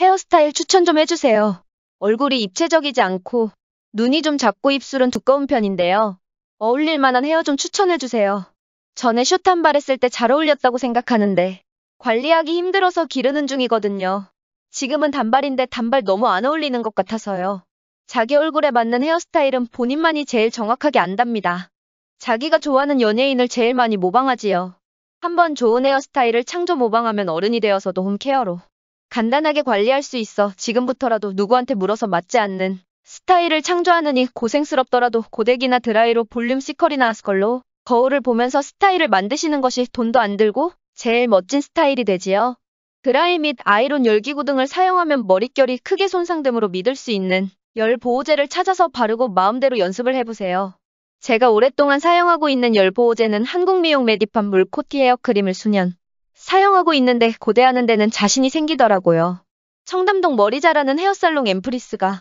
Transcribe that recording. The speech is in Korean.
헤어스타일 추천 좀 해주세요. 얼굴이 입체적이지 않고 눈이 좀 작고 입술은 두꺼운 편인데요. 어울릴 만한 헤어 좀 추천해주세요. 전에 숏한발 했을 때 잘 어울렸다고 생각하는데 관리하기 힘들어서 기르는 중이거든요. 지금은 단발인데 단발 너무 안 어울리는 것 같아서요. 자기 얼굴에 맞는 헤어스타일은 본인만이 제일 정확하게 안답니다. 자기가 좋아하는 연예인을 제일 많이 모방하지요. 한번 좋은 헤어스타일을 창조 모방하면 어른이 되어서도 홈케어로 간단하게 관리할 수 있어 지금부터라도 누구한테 물어서 맞지 않는 스타일을 창조하느니 고생스럽더라도 고데기나 드라이로 볼륨 시컬이나 스컬로 거울을 보면서 스타일을 만드시는 것이 돈도 안 들고 제일 멋진 스타일이 되지요. 드라이 및 아이론 열기구 등을 사용하면 머릿결이 크게 손상됨으로 믿을 수 있는 열 보호제를 찾아서 바르고 마음대로 연습을 해보세요. 제가 오랫동안 사용하고 있는 열 보호제는 한국 미용 메디팜 물코티 헤어크림을 수년 사용하고 있는데 고대하는 데는 자신이 생기더라고요. 청담동 머리 자라는 헤어살롱 앰프리스가